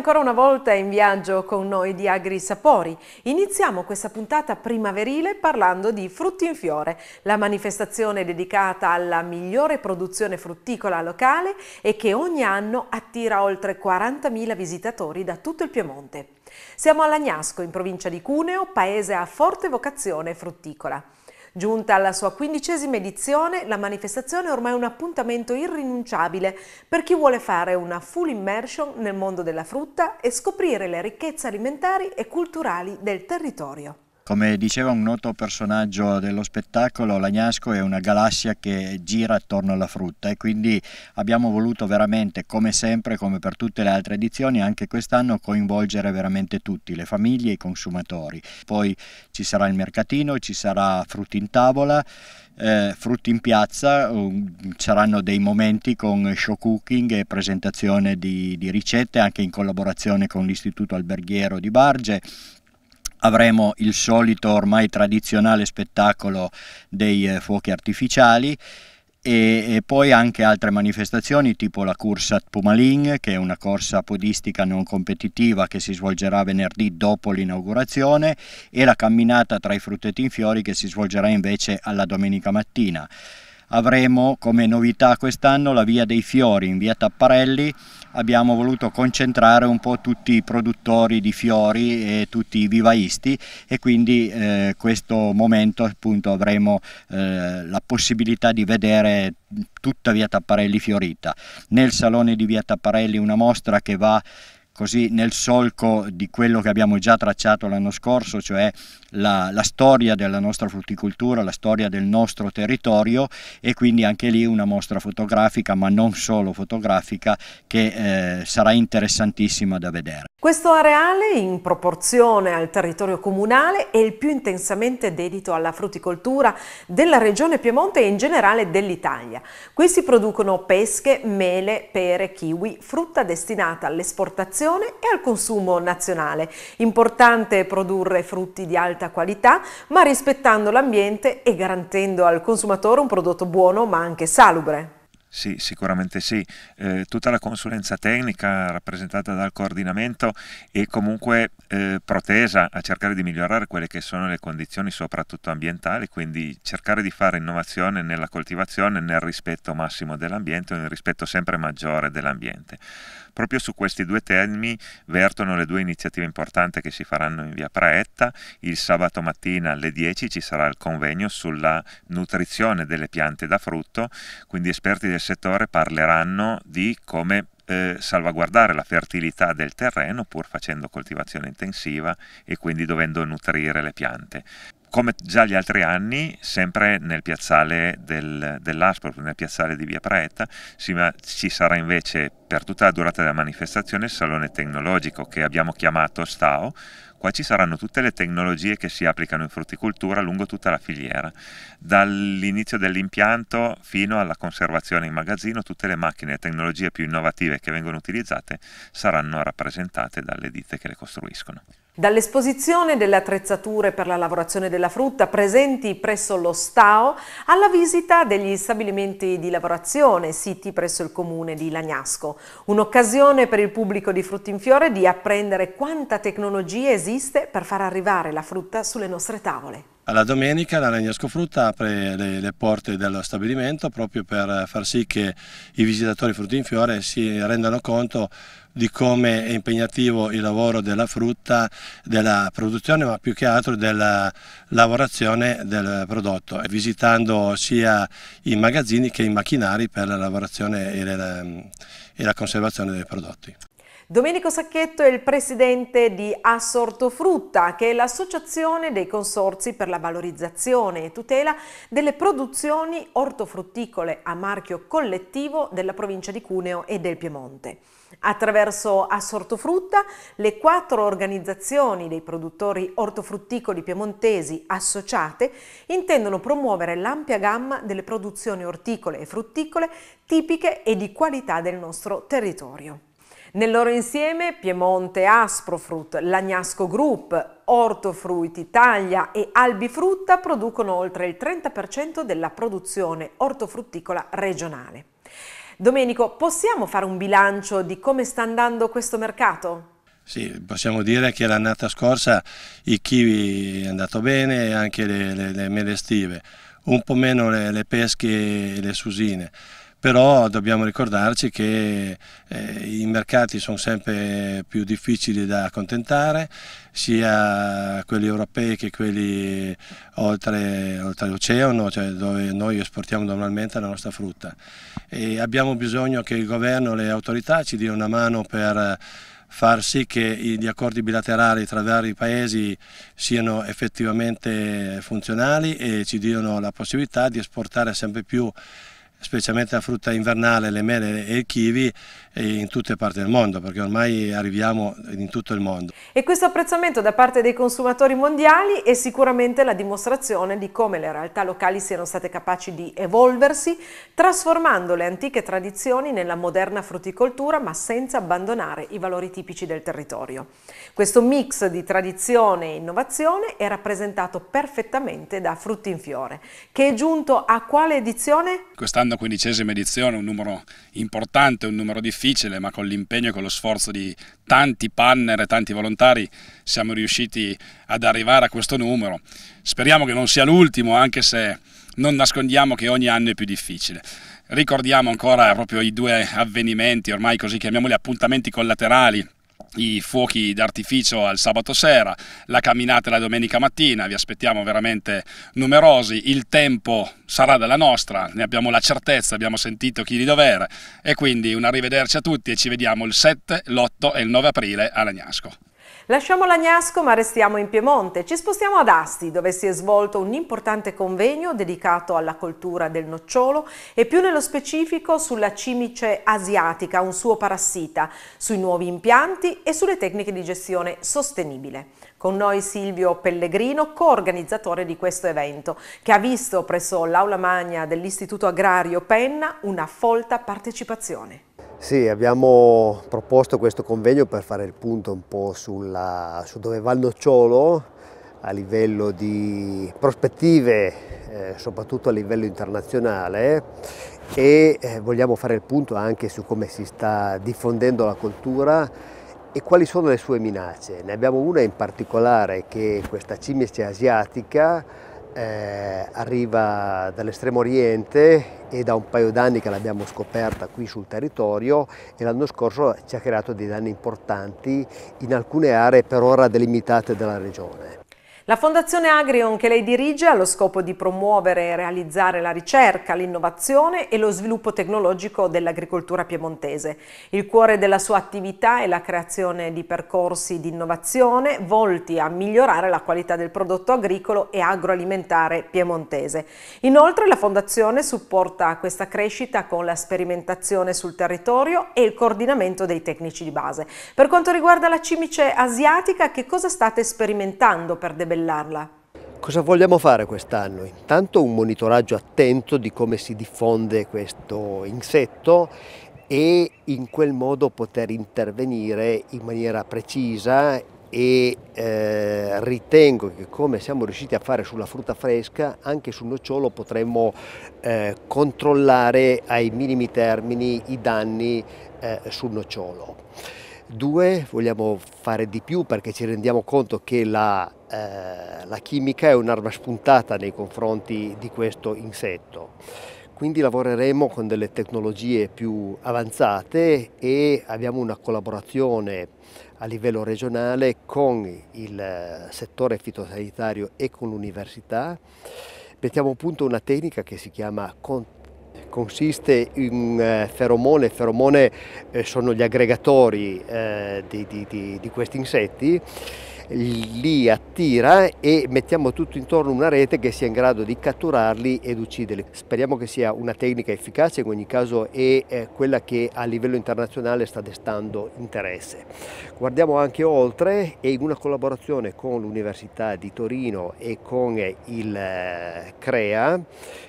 ancora una volta in viaggio con noi di Agri Sapori. Iniziamo questa puntata primaverile parlando di Frutti in Fiore, la manifestazione dedicata alla migliore produzione frutticola locale e che ogni anno attira oltre 40.000 visitatori da tutto il Piemonte. Siamo all'Agnasco, in provincia di Cuneo, paese a forte vocazione frutticola. Giunta alla sua quindicesima edizione, la manifestazione è ormai un appuntamento irrinunciabile per chi vuole fare una full immersion nel mondo della frutta e scoprire le ricchezze alimentari e culturali del territorio. Come diceva un noto personaggio dello spettacolo, l'Agnasco è una galassia che gira attorno alla frutta e quindi abbiamo voluto veramente, come sempre, come per tutte le altre edizioni, anche quest'anno coinvolgere veramente tutti, le famiglie e i consumatori. Poi ci sarà il mercatino, ci sarà frutti in tavola, eh, frutti in piazza, ci saranno dei momenti con show cooking e presentazione di, di ricette anche in collaborazione con l'Istituto Alberghiero di Barge avremo il solito ormai tradizionale spettacolo dei eh, fuochi artificiali e, poi anche altre manifestazioni tipo la corsa Pumaling che è una corsa podistica non competitiva che si svolgerà venerdì dopo l'inaugurazione e la camminata tra i frutteti in fiori che si svolgerà invece alla domenica mattina. Avremo come novità quest'anno la Via dei Fiori in via Tapparelli abbiamo voluto concentrare un po' tutti i produttori di fiori e tutti i vivaisti e quindi eh, questo momento appunto avremo eh, la possibilità di vedere tutta via Tapparelli fiorita. Nel salone di via Tapparelli una mostra che va così nel solco di quello che abbiamo già tracciato l'anno scorso, cioè la, la storia della nostra frutticoltura, la storia del nostro territorio e quindi anche lì una mostra fotografica, ma non solo fotografica, che eh, sarà interessantissima da vedere. Questo areale, in proporzione al territorio comunale, è il più intensamente dedito alla frutticoltura della regione Piemonte e in generale dell'Italia. Qui si producono pesche, mele, pere, kiwi, frutta destinata all'esportazione e al consumo nazionale. Importante produrre frutti di alta alta qualità, ma rispettando l'ambiente e garantendo al consumatore un prodotto buono ma anche salubre. Sì, sicuramente sì. Eh, tutta la consulenza tecnica rappresentata dal coordinamento è comunque eh, protesa a cercare di migliorare quelle che sono le condizioni soprattutto ambientali, quindi cercare di fare innovazione nella coltivazione nel rispetto massimo dell'ambiente, nel rispetto sempre maggiore dell'ambiente. Proprio su questi due temi vertono le due iniziative importanti che si faranno in via Praetta. Il sabato mattina alle 10 ci sarà il convegno sulla nutrizione delle piante da frutto, quindi esperti del settore parleranno di come eh, salvaguardare la fertilità del terreno pur facendo coltivazione intensiva e quindi dovendo nutrire le piante come già gli altri anni, sempre nel piazzale del, dell'Aspro, nel piazzale di Via Praetta, si, ci sarà invece per tutta la durata della manifestazione il salone tecnologico che abbiamo chiamato STAO. Qua ci saranno tutte le tecnologie che si applicano in frutticoltura lungo tutta la filiera, dall'inizio dell'impianto fino alla conservazione in magazzino, tutte le macchine e tecnologie più innovative che vengono utilizzate saranno rappresentate dalle ditte che le costruiscono. Dall'esposizione delle attrezzature per la lavorazione della frutta presenti presso lo Stao alla visita degli stabilimenti di lavorazione siti presso il comune di Lagnasco. Un'occasione per il pubblico di Frutti in Fiore di apprendere quanta tecnologia esiste per far arrivare la frutta sulle nostre tavole. Alla domenica la Lagnasco Frutta apre le, le, porte dello stabilimento proprio per far sì che i visitatori frutti in fiore si rendano conto di come è impegnativo il lavoro della frutta, della produzione ma più che altro della lavorazione del prodotto, visitando sia i magazzini che i macchinari per la lavorazione e la, e la conservazione dei prodotti. Domenico Sacchetto è il presidente di Assortofrutta, che è l'associazione dei consorzi per la valorizzazione e tutela delle produzioni ortofrutticole a marchio collettivo della provincia di Cuneo e del Piemonte. Attraverso Assortofrutta, le quattro organizzazioni dei produttori ortofrutticoli piemontesi associate intendono promuovere l'ampia gamma delle produzioni orticole e frutticole tipiche e di qualità del nostro territorio. Nel loro insieme Piemonte Asprofrut, Lagnasco Group, Ortofruit Italia e Albifrutta producono oltre il 30% della produzione ortofrutticola regionale. Domenico, possiamo fare un bilancio di come sta andando questo mercato? Sì, possiamo dire che l'annata scorsa i kiwi è andato bene e anche le, le, le mele estive, un po' meno le, le pesche e le susine però dobbiamo ricordarci che eh, i mercati sono sempre più difficili da accontentare, sia quelli europei che quelli oltre, oltre l'oceano, cioè dove noi esportiamo normalmente la nostra frutta. E abbiamo bisogno che il governo e le autorità ci diano una mano per far sì che gli accordi bilaterali tra vari paesi siano effettivamente funzionali e ci diano la possibilità di esportare sempre più specialmente la frutta invernale, le mele e il kiwi eh, in tutte le parti del mondo perché ormai arriviamo in tutto il mondo. E questo apprezzamento da parte dei consumatori mondiali è sicuramente la dimostrazione di come le realtà locali siano state capaci di evolversi trasformando le antiche tradizioni nella moderna frutticoltura ma senza abbandonare i valori tipici del territorio. Questo mix di tradizione e innovazione è rappresentato perfettamente da Frutti in Fiore che è giunto a quale edizione? Quest'anno seconda, quindicesima edizione, un numero importante, un numero difficile, ma con l'impegno e con lo sforzo di tanti panner e tanti volontari siamo riusciti ad arrivare a questo numero. Speriamo che non sia l'ultimo, anche se non nascondiamo che ogni anno è più difficile. Ricordiamo ancora proprio i due avvenimenti, ormai così chiamiamoli appuntamenti collaterali i fuochi d'artificio al sabato sera, la camminata la domenica mattina, vi aspettiamo veramente numerosi, il tempo sarà della nostra, ne abbiamo la certezza, abbiamo sentito chi di dovere e quindi un arrivederci a tutti e ci vediamo il 7, l'8 e il 9 aprile a Lagnasco. Lasciamo l'Agnasco ma restiamo in Piemonte. Ci spostiamo ad Asti dove si è svolto un importante convegno dedicato alla coltura del nocciolo e più nello specifico sulla cimice asiatica, un suo parassita, sui nuovi impianti e sulle tecniche di gestione sostenibile. Con noi Silvio Pellegrino, coorganizzatore di questo evento, che ha visto presso l'aula magna dell'Istituto Agrario Penna una folta partecipazione. Sì, abbiamo proposto questo convegno per fare il punto un po' sulla, su dove va il nocciolo a livello di prospettive, eh, soprattutto a livello internazionale e eh, vogliamo fare il punto anche su come si sta diffondendo la cultura e quali sono le sue minacce? Ne abbiamo una in particolare che questa cimice asiatica eh, arriva dall'estremo oriente e da un paio d'anni che l'abbiamo scoperta qui sul territorio e l'anno scorso ci ha creato dei danni importanti in alcune aree per ora delimitate della regione. La Fondazione Agrion che lei dirige ha lo scopo di promuovere e realizzare la ricerca, l'innovazione e lo sviluppo tecnologico dell'agricoltura piemontese. Il cuore della sua attività è la creazione di percorsi di innovazione volti a migliorare la qualità del prodotto agricolo e agroalimentare piemontese. Inoltre la Fondazione supporta questa crescita con la sperimentazione sul territorio e il coordinamento dei tecnici di base. Per quanto riguarda la cimice asiatica, che cosa state sperimentando per debellare cancellarla. Cosa vogliamo fare quest'anno? Intanto un monitoraggio attento di come si diffonde questo insetto e in quel modo poter intervenire in maniera precisa e eh, ritengo che come siamo riusciti a fare sulla frutta fresca anche sul nocciolo potremmo eh, controllare ai minimi termini i danni eh, sul nocciolo. Due, vogliamo fare di più perché ci rendiamo conto che la, eh, la chimica è un'arma spuntata nei confronti di questo insetto. Quindi lavoreremo con delle tecnologie più avanzate e abbiamo una collaborazione a livello regionale con il settore fitosanitario e con l'università mettiamo a punto una tecnica che si chiama consiste in eh, feromone, feromone eh, sono gli aggregatori eh, di, di, di, di questi insetti li attira e mettiamo tutto intorno una rete che sia in grado di catturarli ed ucciderli. Speriamo che sia una tecnica efficace in ogni caso è eh, quella che a livello internazionale sta destando interesse. Guardiamo anche oltre e in una collaborazione con l'Università di Torino e con il eh, CREA,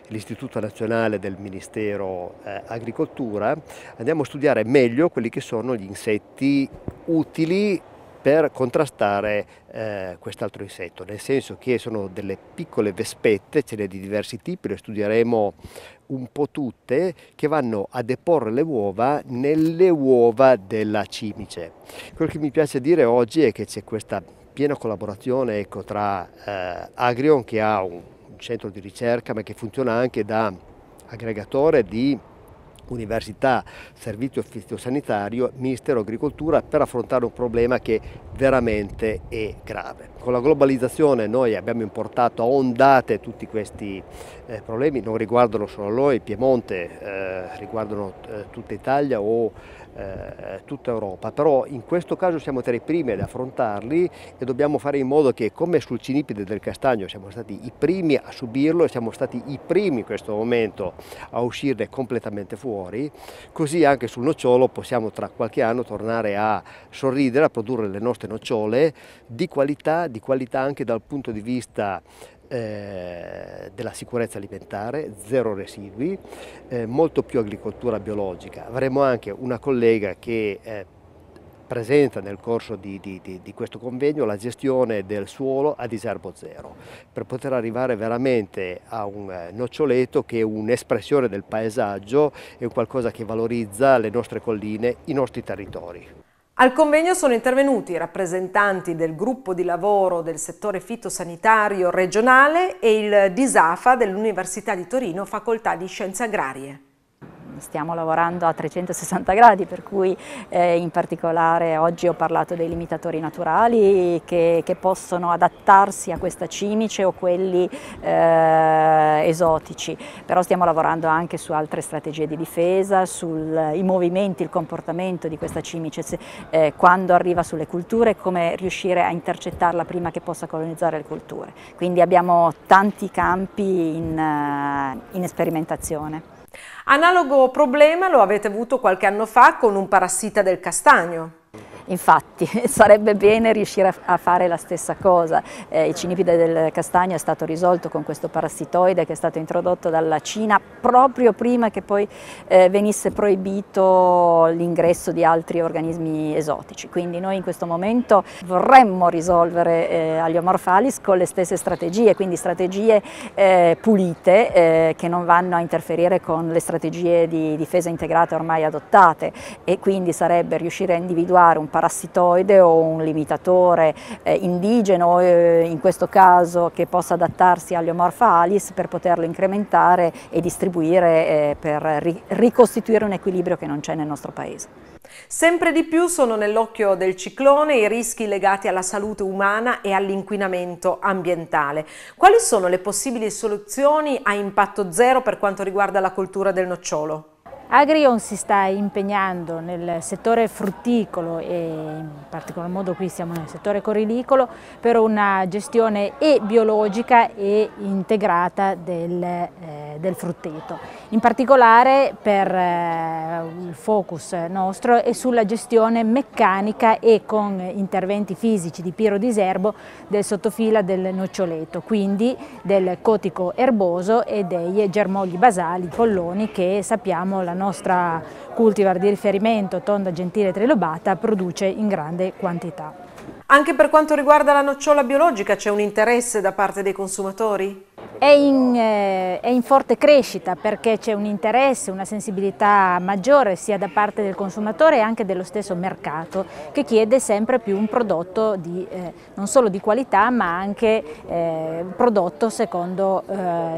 l'Istituto Nazionale del Ministero eh, Agricoltura, andiamo a studiare meglio quelli che sono gli insetti utili per contrastare eh, quest'altro insetto, nel senso che sono delle piccole vespette, ce ne di diversi tipi, le studieremo un po' tutte, che vanno a deporre le uova nelle uova della cimice. Quello che mi piace dire oggi è che c'è questa piena collaborazione ecco, tra eh, Agrion che ha un, un centro di ricerca ma che funziona anche da aggregatore di Università, Servizio Fitosanitario, Ministero Agricoltura per affrontare un problema che veramente è grave. Con la globalizzazione noi abbiamo importato a ondate tutti questi eh, problemi, non riguardano solo noi, Piemonte, eh, riguardano eh, tutta Italia o eh, tutta Europa, però in questo caso siamo tra i primi ad affrontarli e dobbiamo fare in modo che come sul cinipide del castagno siamo stati i primi a subirlo e siamo stati i primi in questo momento a uscirne completamente fuori, così anche sul nocciolo possiamo tra qualche anno tornare a sorridere, a produrre le nostre nocciole di qualità, di qualità anche dal punto di vista eh, della sicurezza alimentare, zero residui, eh, molto più agricoltura biologica. Avremo anche una collega che eh, presenta nel corso di, di, di, di, questo convegno la gestione del suolo a diserbo zero, per poter arrivare veramente a un eh, noccioleto che è un'espressione del paesaggio, è qualcosa che valorizza le nostre colline, i nostri territori. Al convegno sono intervenuti i rappresentanti del gruppo di lavoro del settore fitosanitario regionale e il DISAFA dell'Università di Torino, Facoltà di Scienze Agrarie stiamo lavorando a 360 gradi, per cui eh, in particolare oggi ho parlato dei limitatori naturali che, che possono adattarsi a questa cimice o quelli eh, esotici, però stiamo lavorando anche su altre strategie di difesa, sui movimenti, il comportamento di questa cimice, se, eh, quando arriva sulle culture, come riuscire a intercettarla prima che possa colonizzare le culture. Quindi abbiamo tanti campi in, eh, in sperimentazione. Analogo problema lo avete avuto qualche anno fa con un parassita del castagno. Infatti sarebbe bene riuscire a fare la stessa cosa. Eh, il cinipide del castagno è stato risolto con questo parassitoide che è stato introdotto dalla Cina proprio prima che poi eh, venisse proibito l'ingresso di altri organismi esotici. Quindi noi in questo momento vorremmo risolvere eh, Aliomarphalis con le stesse strategie, quindi strategie eh, pulite eh, che non vanno a interferire con le strategie di difesa integrata ormai adottate e quindi sarebbe riuscire a individuare un parassitoide parassitoide o un limitatore eh, indigeno, eh, in questo caso che possa adattarsi all'Eomorpha alis per poterlo incrementare e distribuire eh, per ri ricostituire un equilibrio che non c'è nel nostro paese. Sempre di più sono nell'occhio del ciclone i rischi legati alla salute umana e all'inquinamento ambientale. Quali sono le possibili soluzioni a impatto zero per quanto riguarda la coltura del nocciolo? Agrion si sta impegnando nel settore frutticolo e in particolar modo qui siamo nel settore corilicolo per una gestione e biologica e integrata del, eh, del frutteto. In particolare per eh, il focus nostro è sulla gestione meccanica e con interventi fisici di piro diserbo del sottofila del noccioleto, quindi del cotico erboso e dei germogli basali, polloni che sappiamo la nostra nostra cultivar di riferimento Tonda Gentile Trilobata produce in grande quantità. Anche per quanto riguarda la nocciola biologica c'è un interesse da parte dei consumatori? È in, eh, è in forte crescita perché c'è un interesse, una sensibilità maggiore sia da parte del consumatore e anche dello stesso mercato che chiede sempre più un prodotto di, eh, non solo di qualità ma anche eh, prodotto secondo eh,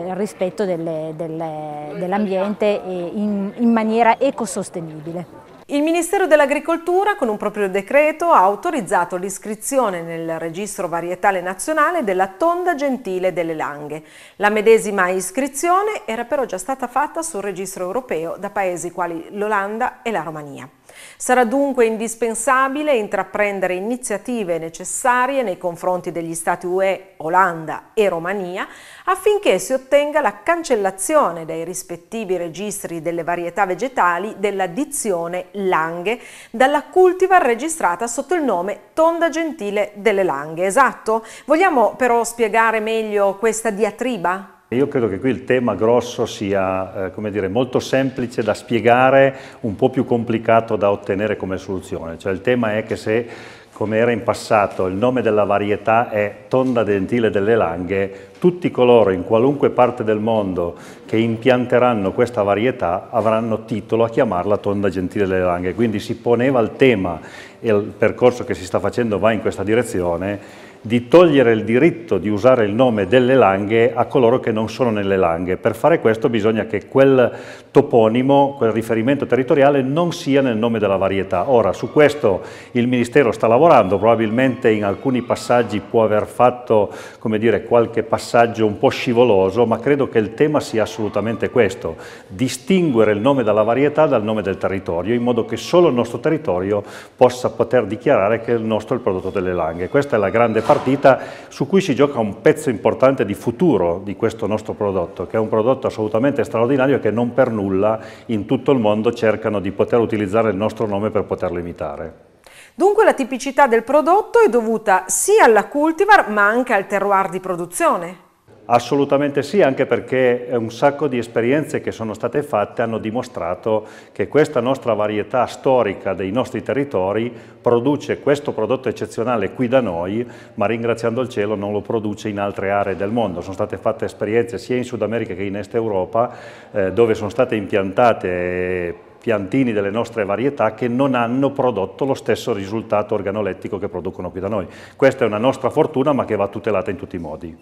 il rispetto dell'ambiente e in, in maniera ecosostenibile. Il Ministero dell'Agricoltura con un proprio decreto ha autorizzato l'iscrizione nel registro varietale nazionale della tonda gentile delle Langhe. La medesima iscrizione era però già stata fatta sul registro europeo da paesi quali l'Olanda e la Romania. Sarà dunque indispensabile intraprendere iniziative necessarie nei confronti degli Stati UE, Olanda e Romania affinché si ottenga la cancellazione dai rispettivi registri delle varietà vegetali della dizione Lange dalla cultivar registrata sotto il nome Tonda Gentile delle Lange. Esatto? Vogliamo però spiegare meglio questa diatriba? Io credo che qui il tema grosso sia eh, dire, molto semplice da spiegare, un po' più complicato da ottenere come soluzione. Cioè, il tema è che se, come era in passato, il nome della varietà è tonda dentile delle langhe, tutti coloro in qualunque parte del mondo che impianteranno questa varietà avranno titolo a chiamarla tonda gentile delle langhe. Quindi si poneva il tema e il percorso che si sta facendo va in questa direzione di togliere il diritto di usare il nome delle langhe a coloro che non sono nelle langhe. Per fare questo bisogna che quel toponimo, quel riferimento territoriale non sia nel nome della varietà. Ora, su questo il Ministero sta lavorando, probabilmente in alcuni passaggi può aver fatto dire, qualche passaggio un po' scivoloso, ma credo che il tema sia assolutamente questo, distinguere il nome della varietà dal nome del territorio, in modo che solo il nostro territorio possa poter dichiarare che il nostro è il prodotto delle langhe. Questa è la grande parte partita su cui si gioca un pezzo importante di futuro di questo nostro prodotto, che è un prodotto assolutamente straordinario che non per nulla in tutto il mondo cercano di poter utilizzare il nostro nome per poterlo imitare. Dunque la tipicità del prodotto è dovuta sia alla cultivar ma anche al terroir di produzione. Assolutamente sì, anche perché un sacco di esperienze che sono state fatte hanno dimostrato che questa nostra varietà storica dei nostri territori produce questo prodotto eccezionale qui da noi, ma ringraziando il cielo non lo produce in altre aree del mondo. Sono state fatte esperienze sia in Sud America che in Est Europa eh, dove sono state impiantate piantini delle nostre varietà che non hanno prodotto lo stesso risultato organolettico che producono qui da noi. Questa è una nostra fortuna ma che va tutelata in tutti i modi.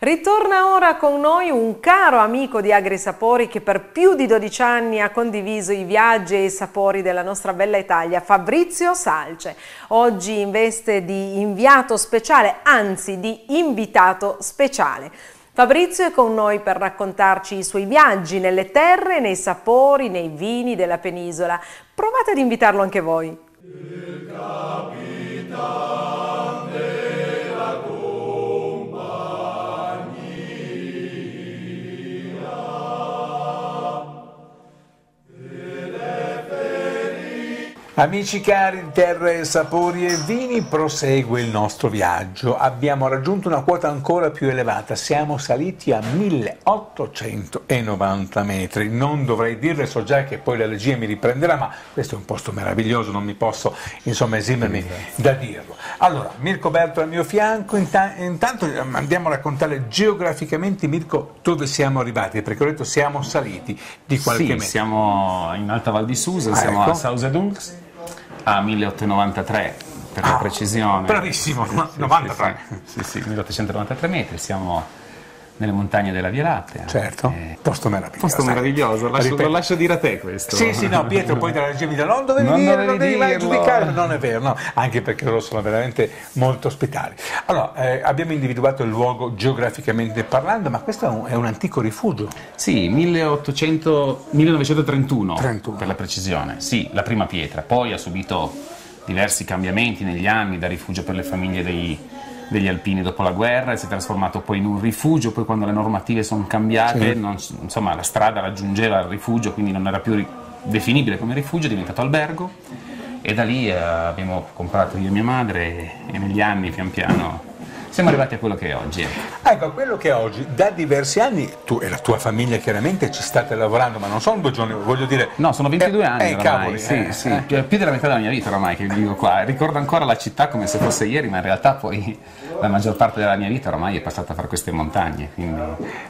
Ritorna ora con noi un caro amico di Agri Sapori che per più di 12 anni ha condiviso i viaggi e i sapori della nostra bella Italia, Fabrizio Salce. Oggi in veste di inviato speciale, anzi di invitato speciale. Fabrizio è con noi per raccontarci i suoi viaggi nelle terre, nei sapori, nei vini della penisola. Provate ad invitarlo anche voi. Il capitale Amici cari Terre, Sapori e Vini, prosegue il nostro viaggio. Abbiamo raggiunto una quota ancora più elevata, siamo saliti a 1890 metri. Non dovrei dirle, so già che poi la regia mi riprenderà, ma questo è un posto meraviglioso, non mi posso insomma esimermi da dirlo. Allora, Mirko Berto al mio fianco, intanto ehm, andiamo a raccontare geograficamente, Mirko, dove siamo arrivati, perché ho detto siamo saliti di qualche sì, metro. siamo in Alta Val di Susa, ah, siamo ecco. a Sausedungs a 1893 per la ah, precisione. Bravissimo, sì, 93. Sì, sì, 1893 metri, siamo nelle montagne della Via Lattea. Certo, eh, posto meraviglioso. Posto meraviglioso, lascio, lo lascio dire a te questo. Sì, sì, no, Pietro poi te regia mi dice non dovevi non dire, non devi mai giudicare, non è vero, no, anche perché loro sono veramente molto ospitali. Allora, eh, abbiamo individuato il luogo geograficamente parlando, ma questo è un, è un antico rifugio. Sì, 1800, 1931 31. per la precisione, sì, la prima pietra, poi ha subito diversi cambiamenti negli anni da rifugio per le famiglie dei degli alpini dopo la guerra e si è trasformato poi in un rifugio, poi quando le normative sono cambiate, sì. Certo. non, insomma, la strada raggiungeva il rifugio, quindi non era più ri- definibile come rifugio, è diventato albergo e da lì eh, abbiamo comprato io e mia madre e negli anni pian piano siamo arrivati a quello che è oggi. Ecco, a quello che è oggi, da diversi anni, tu e la tua famiglia chiaramente ci state lavorando, ma non sono due giorni, voglio dire... No, sono 22 eh, anni eh, oramai, cavoli, sì, eh, sì, eh. più, più della metà della mia vita ormai che vivo qua, ricordo ancora la città come se fosse ieri, ma in realtà poi la maggior parte della mia vita ormai è passata fra queste montagne. Quindi...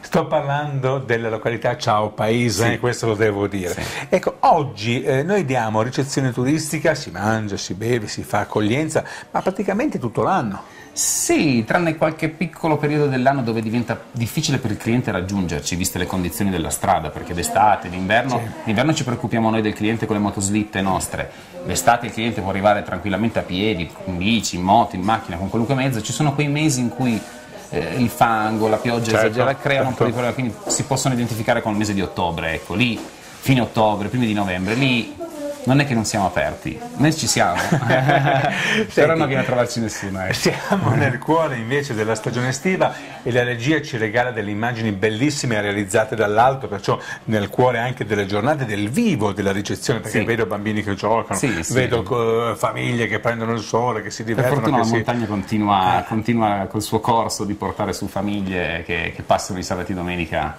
Sto parlando della località Ciao Paese, sì. questo lo devo dire. Sì. Ecco, oggi eh, noi diamo ricezione turistica, si mangia, si beve, si fa accoglienza, ma praticamente tutto l'anno. Sì, tranne qualche piccolo periodo dell'anno dove diventa difficile per il cliente raggiungerci, viste le condizioni della strada, perché d'estate, d'inverno, sì. ci preoccupiamo noi del cliente con le motoslitte nostre, d'estate il cliente può arrivare tranquillamente a piedi, in bici, in moto, in macchina, con qualunque mezzo, ci sono quei mesi in cui eh, il fango, la pioggia certo, esagera, creano certo. un po' di problema, quindi si possono identificare con il mese di ottobre, ecco, lì fine ottobre, primi di novembre, lì non è che non siamo aperti, noi ci siamo, però non viene a trovarci nessuno. Eh. Siamo nel cuore invece della stagione estiva e la regia ci regala delle immagini bellissime realizzate dall'alto, perciò nel cuore anche delle giornate del vivo della ricezione, perché sì. vedo bambini che giocano, sì, sì. vedo uh, famiglie che prendono il sole, che si divertono. Per fortuna la si... montagna continua, continua col suo corso di portare su famiglie che, che passano i sabati domenica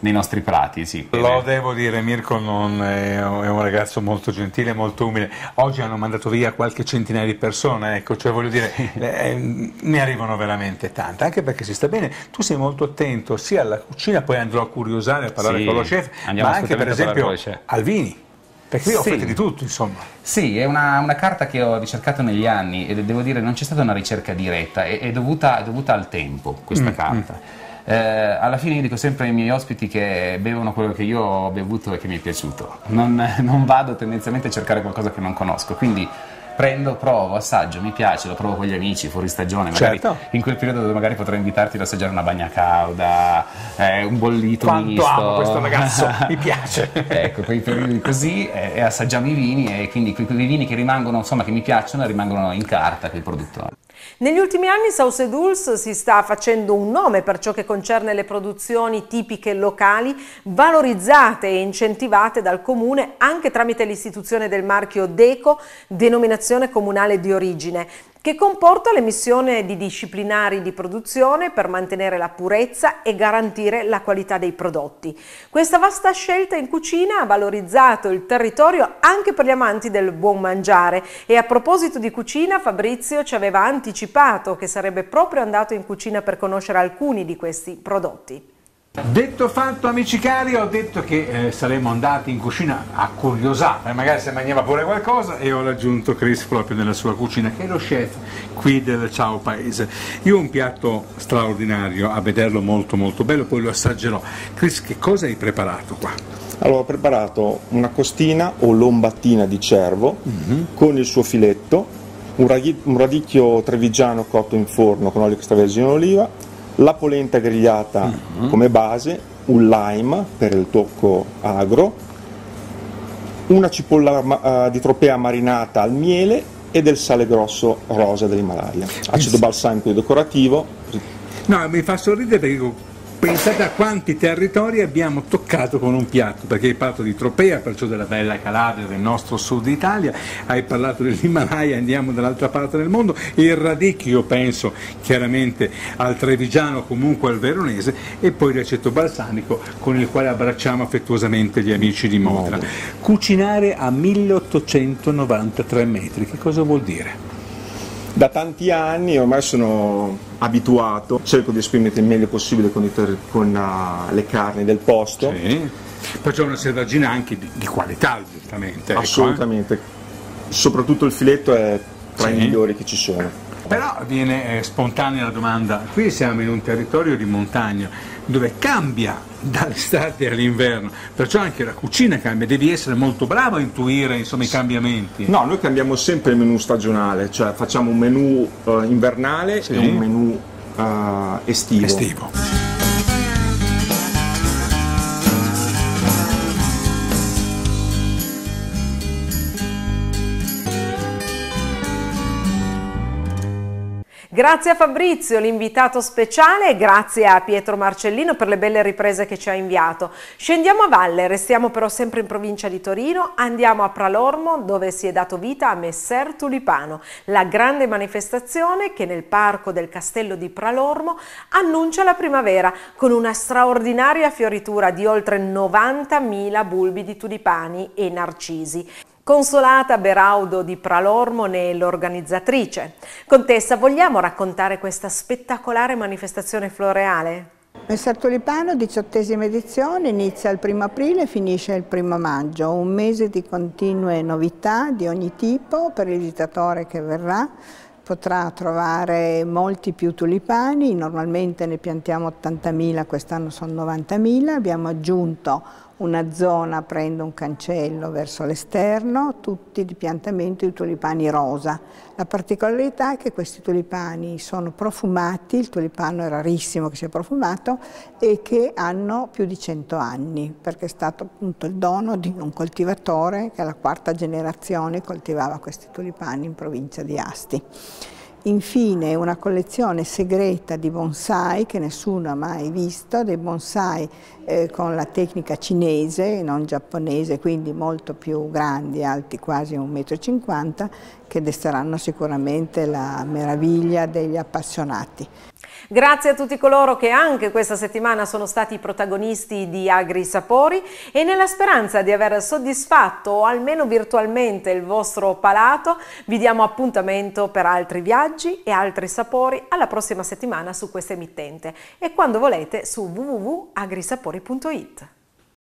nei nostri prati. Sì. Lo devo dire, Mirko non è, un ragazzo molto gentile, molto umile. Oggi hanno mandato via qualche centinaia di persone, ecco, cioè voglio dire, eh, eh, ne arrivano veramente tante, anche perché si sta bene. Tu sei molto attento sia alla cucina, poi andrò a curiosare, a parlare sì, con lo chef, ma anche per esempio al vini. Perché io ho sì. di tutto, insomma. Sì, è una, una, carta che ho ricercato negli anni e devo dire non c'è stata una ricerca diretta, è, è, dovuta, è dovuta, al tempo questa mm, carta. Mm eh, alla fine io dico sempre ai miei ospiti che bevono quello che io ho bevuto e che mi è piaciuto. Non, non vado tendenzialmente a cercare qualcosa che non conosco, quindi prendo, provo, assaggio, mi piace, lo provo con gli amici, fuori stagione, magari certo. in quel periodo dove magari potrei invitarti ad assaggiare una bagna cauda, eh, un bollito Quanto misto. amo questo ragazzo, mi piace. ecco, quei periodi così e eh, assaggiamo i vini e quindi quei, quei vini che rimangono, insomma, che mi piacciono rimangono in carta che il produttore. Negli ultimi anni Sauce Dulce si sta facendo un nome per ciò che concerne le produzioni tipiche locali, valorizzate e incentivate dal comune anche tramite l'istituzione del marchio DECO, denominazione comunale di origine, che comporta l'emissione di disciplinari di produzione per mantenere la purezza e garantire la qualità dei prodotti. Questa vasta scelta in cucina ha valorizzato il territorio anche per gli amanti del buon mangiare e a proposito di cucina Fabrizio ci aveva anticipato che sarebbe proprio andato in cucina per conoscere alcuni di questi prodotti. Detto fatto amici cari, ho detto che eh, saremmo andati in cucina a curiosare, eh, magari se mangiava pure qualcosa e ho raggiunto Chris proprio nella sua cucina che è lo chef qui del Ciao Paese. Io ho un piatto straordinario, a vederlo molto molto bello, poi lo assaggerò. Chris che cosa hai preparato qua? Allora ho preparato una costina o lombattina di cervo mm-hmm. con il suo filetto, un, radicchio trevigiano cotto in forno con olio extravergine d'oliva la polenta grigliata uh-huh. come base, un lime per il tocco agro, una cipolla eh, di tropea marinata al miele e del sale grosso rosa dell'Himalaya, acido balsamico decorativo. No, mi fa sorridere perché Pensate a quanti territori abbiamo toccato con un piatto, perché hai parlato di Tropea, perciò della bella Calabria, del nostro sud Italia, hai parlato dell'Himalaya, andiamo dall'altra parte del mondo, il radicchio penso chiaramente al trevigiano, comunque al veronese, e poi l'aceto balsamico con il quale abbracciamo affettuosamente gli amici di Modra. Cucinare a 1893 metri, che cosa vuol dire? Da tanti anni ormai sono abituato, cerco di esprimerti il meglio possibile con, con uh, le carni del posto. Sì. Poi c'è una selvaggina anche di, di qualità, giustamente. Ecco, eh. Assolutamente. Ecco, Soprattutto il filetto è tra sì. i migliori che ci sono. Però viene eh, spontanea la domanda, qui siamo in un territorio di montagna dove cambia dall'estate all'inverno, perciò anche la cucina cambia, devi essere molto bravo a intuire insomma, i cambiamenti. No, noi cambiamo sempre il menù stagionale, cioè facciamo un menù uh, invernale sì. e un menù uh, estivo. estivo. Grazie a Fabrizio, l'invitato speciale, e grazie a Pietro Marcellino per le belle riprese che ci ha inviato. Scendiamo a valle, restiamo però sempre in provincia di Torino, andiamo a Pralormo dove si è dato vita a Messer Tulipano, la grande manifestazione che nel parco del castello di Pralormo annuncia la primavera con una straordinaria fioritura di oltre 90.000 bulbi di tulipani e narcisi. Consolata Beraudo di Pralormone è l'organizzatrice. Contessa, vogliamo raccontare questa spettacolare manifestazione floreale? Il Tulipano, diciottesima edizione, inizia il primo aprile e finisce il primo maggio, un mese di continue novità di ogni tipo per il visitatore che verrà, potrà trovare molti più tulipani, normalmente ne piantiamo 80.000, quest'anno sono 90.000, abbiamo aggiunto una zona prende un cancello verso l'esterno, tutti di piantamento di tulipani rosa. La particolarità è che questi tulipani sono profumati, il tulipano è rarissimo che sia profumato, e che hanno più di 100 anni, perché è stato appunto il dono di un coltivatore che alla quarta generazione coltivava questi tulipani in provincia di Asti. Infine una collezione segreta di bonsai che nessuno ha mai visto, dei bonsai eh, con la tecnica cinese, non giapponese, quindi molto più grandi, alti quasi 1,50 m, che desteranno sicuramente la meraviglia degli appassionati. Grazie a tutti coloro che anche questa settimana sono stati protagonisti di Agri Sapori e nella speranza di aver soddisfatto o almeno virtualmente il vostro palato vi diamo appuntamento per altri viaggi e altri sapori alla prossima settimana su questa emittente e quando volete su www.agrisapori.it.